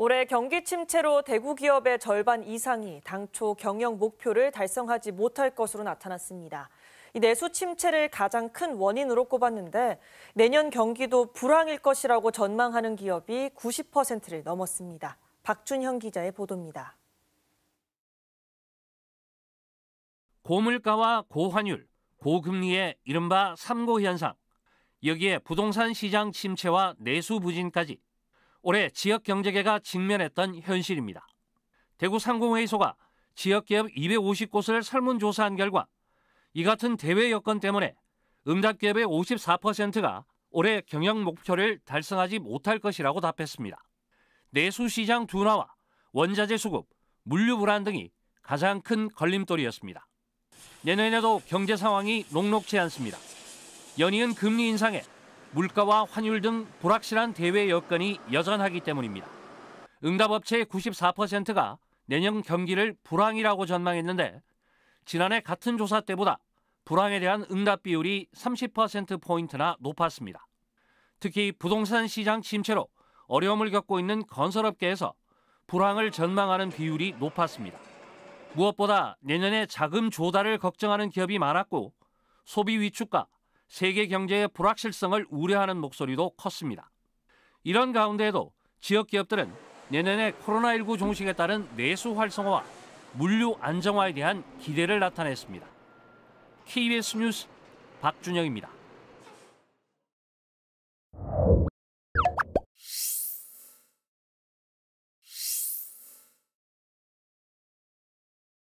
올해 경기 침체로 대구 기업의 절반 이상이 당초 경영 목표를 달성하지 못할 것으로 나타났습니다. 내수 침체를 가장 큰 원인으로 꼽았는데 내년 경기도 불황일 것이라고 전망하는 기업이 90%를 넘었습니다. 박준형 기자의 보도입니다. 고물가와 고환율, 고금리의 이른바 삼고 현상, 여기에 부동산 시장 침체와 내수 부진까지 올해 지역 경제계가 직면했던 현실입니다. 대구 상공회의소가 지역기업 250곳을 설문조사한 결과 이 같은 대외 여건 때문에 응답기업의 54%가 올해 경영 목표를 달성하지 못할 것이라고 답했습니다. 내수시장 둔화와 원자재 수급, 물류 불안 등이 가장 큰 걸림돌이었습니다. 내년에도 경제 상황이 녹록지 않습니다. 연이은 금리 인상에 물가와 환율 등 불확실한 대외 여건이 여전하기 때문입니다. 응답업체의 94%가 내년 경기를 불황이라고 전망했는데 지난해 같은 조사 때보다 불황에 대한 응답 비율이 30%포인트나 높았습니다. 특히 부동산 시장 침체로 어려움을 겪고 있는 건설업계에서 불황을 전망하는 비율이 높았습니다. 무엇보다 내년에 자금 조달을 걱정하는 기업이 많았고 소비 위축과 세계 경제의 불확실성을 우려하는 목소리도 컸습니다. 이런 가운데에도 지역 기업들은 내년에 코로나19 종식에 따른 내수 활성화와 물류 안정화에 대한 기대를 나타냈습니다. KBS 뉴스 박준영입니다.